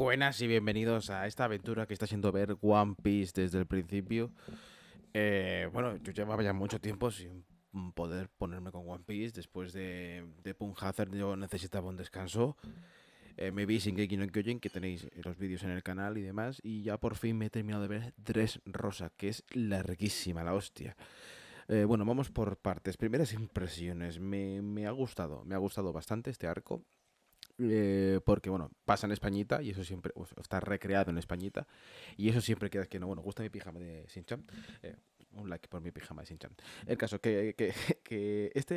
Buenas y bienvenidos a esta aventura que está siendo ver One Piece desde el principio. Eh, bueno, yo llevaba ya mucho tiempo sin poder ponerme con One Piece. Después de, de Hazard yo necesitaba un descanso. Eh, me vi sin que no Kyojin, que tenéis los vídeos en el canal y demás. Y ya por fin me he terminado de ver Dress Rosa, que es larguísima, la hostia. Eh, bueno, vamos por partes. Primeras impresiones. me ha gustado, me ha gustado bastante este arco. Eh, porque bueno, pasa en Españita y eso siempre está recreado en Españita y eso siempre queda que no, bueno, gusta mi pijama de Sinchan. Eh, un like por mi pijama de Sinchan. El caso que, que, este,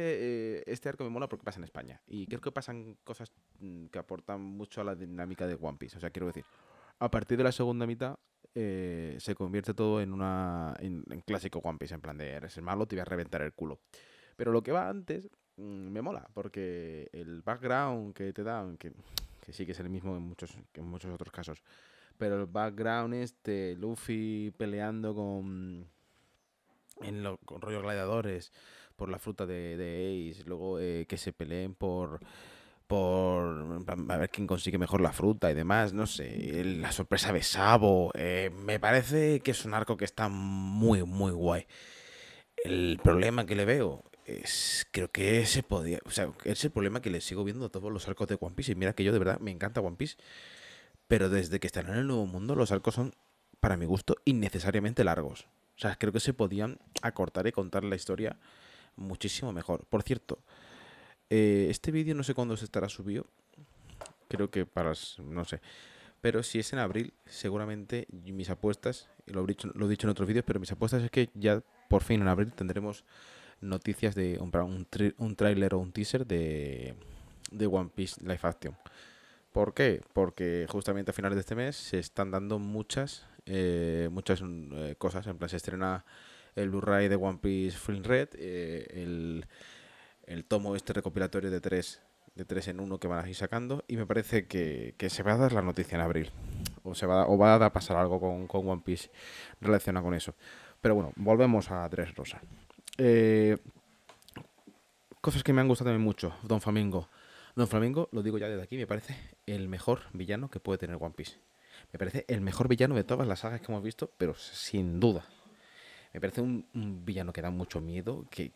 eh, este arco me mola porque pasa en España y creo que pasan cosas mm, que aportan mucho a la dinámica de One Piece. O sea, quiero decir, a partir de la segunda mitad se convierte todo en una en, en clásico One Piece, en plan de eres el malo, te voy a reventar el culo. Pero lo que va antes Mm, me mola, porque el background que te dan, que, sí que es el mismo en muchos, en muchos otros casos, pero el background este Luffy peleando con, en con rollos gladiadores por la fruta de, Ace, luego eh, que se peleen por por a ver quién consigue mejor la fruta y demás, no sé, la sorpresa de Sabo, eh, me parece que es un arco que está muy, muy guay. El problema que le veo es, creo que se podía. O sea, es el problema que le sigo viendo a todos los arcos de One Piece. Y mira que yo de verdad me encanta One Piece. Pero desde que están en el nuevo mundo, los arcos son, para mi gusto, innecesariamente largos. O sea, creo que se podían acortar y contar la historia muchísimo mejor. Por cierto, eh, este vídeo no sé cuándo se estará subido. Creo que para. no sé. Pero si es en abril, seguramente mis apuestas, lo lo he dicho en otros vídeos, pero mis apuestas es que ya por fin en abril tendremos noticias de un, un, tráiler o un teaser de, de One Piece Life Action. ¿Por qué? Porque justamente a finales de este mes se están dando muchas, eh, muchas eh, cosas. En plan, se estrena el Blu-ray de One Piece Film Red, eh, el, el, tomo este recopilatorio de tres, de tres en uno que van a ir sacando. Y me parece que, se va a dar la noticia en abril. O, se va, a, va a pasar algo con, con One Piece relacionado con eso. Pero bueno, volvemos a Tres Rosa. Eh, cosas que me han gustado también mucho. Don Flamingo. Don Flamingo, lo digo ya desde aquí, me parece el mejor villano que puede tener One Piece. Me parece el mejor villano de todas las sagas que hemos visto, pero sin duda. Me parece un, villano que da mucho miedo, que,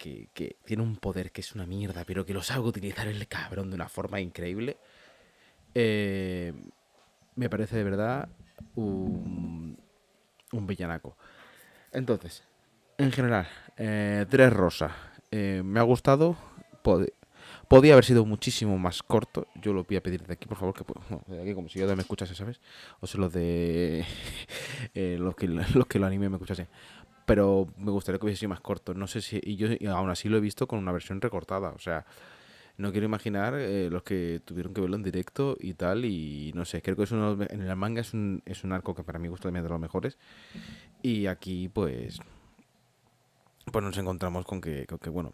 tiene un poder que es una mierda, pero que lo sabe utilizar el cabrón de una forma increíble. Eh, me parece de verdad un, un villanaco. Entonces, en general, eh, tres rosas. Eh, me ha gustado. podía haber sido muchísimo más corto. Yo lo voy a pedir de aquí, por favor, que aquí, como si yo me escuchase, ¿sabes? O sea, los de. Eh, los, que, los que lo anime me escuchase Pero me gustaría que hubiese sido más corto. No sé si. Y yo aún así lo he visto con una versión recortada. O sea, no quiero imaginar eh, los que tuvieron que verlo en directo y tal. Y no sé, creo que es En el manga es un, es un arco que para mí gusta también de los mejores. Y aquí, pues pues nos encontramos con que, con que bueno,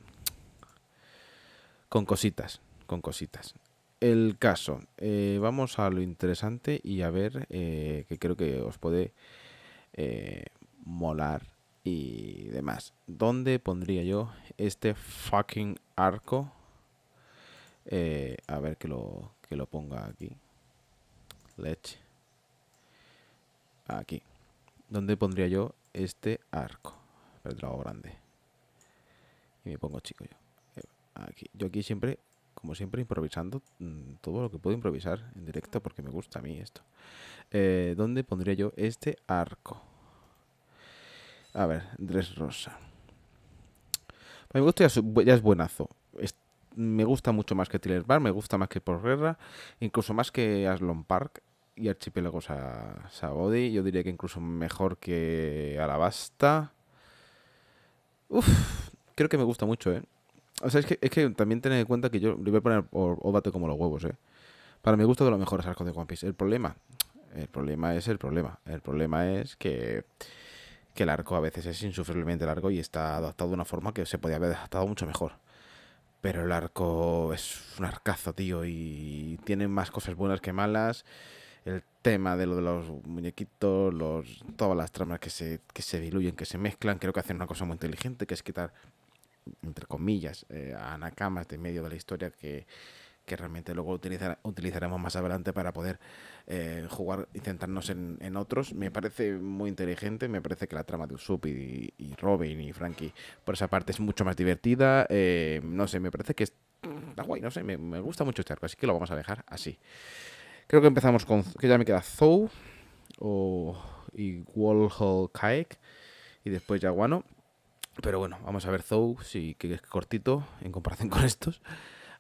con cositas, con cositas. El caso, eh, vamos a lo interesante y a ver eh, que creo que os puede eh, molar y demás. ¿Dónde pondría yo este fucking arco? a ver que lo, que lo ponga aquí. leche Aquí. ¿Dónde pondría yo este arco? El grande. Y me pongo chico yo. Eh, aquí. Yo aquí siempre, como siempre, improvisando mm, todo lo que puedo improvisar en directo porque me gusta a mí esto. Eh, ¿Dónde pondría yo este arco? A ver, Dres Rosa. A mí me gusta, ya, es buenazo. me gusta mucho más que Tiller Bar, me gusta más que Por Guerra, incluso más que Aslon Park y Archipiélago Sabodi. Yo diría que incluso mejor que Alabasta. Uff creo que me gusta mucho, ¿eh? O sea, es que, también tened en cuenta que yo le voy a poner o bate como los huevos, ¿eh? Para mí me gusta de los mejores arcos de One Piece. El problema, el problema es el problema. El problema es que, el arco a veces es insufriblemente largo y está adaptado de una forma que se podía haber adaptado mucho mejor. Pero el arco es un arcazo, tío, y tiene más cosas buenas que malas. El tema de lo de los muñequitos, los, todas las tramas que se, que se diluyen, que se mezclan, creo que hacen una cosa muy inteligente, que es quitar entre comillas, eh, a nakamas de medio de la historia que, realmente luego utilizaremos más adelante para poder eh, jugar y centrarnos en, otros. Me parece muy inteligente, me parece que la trama de Usopp y, Robin y Frankie por esa parte es mucho más divertida. Eh, no sé, me parece que está guay, no sé, me, gusta mucho este arco, así que lo vamos a dejar así. Creo que empezamos con... que ya me queda Zou o, y Walhall Kaik y después Jaguano pero bueno, vamos a ver Zou, si que es cortito en comparación con estos.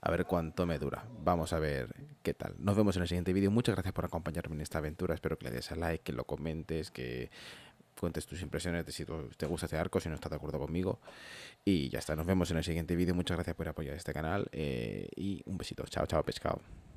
A ver cuánto me dura. Vamos a ver qué tal. Nos vemos en el siguiente vídeo. Muchas gracias por acompañarme en esta aventura. Espero que le des a like, que lo comentes, que cuentes tus impresiones de si te gusta este arco, si no estás de acuerdo conmigo. Y ya está, nos vemos en el siguiente vídeo. Muchas gracias por apoyar este canal eh, y un besito. Chao, chao, pescado.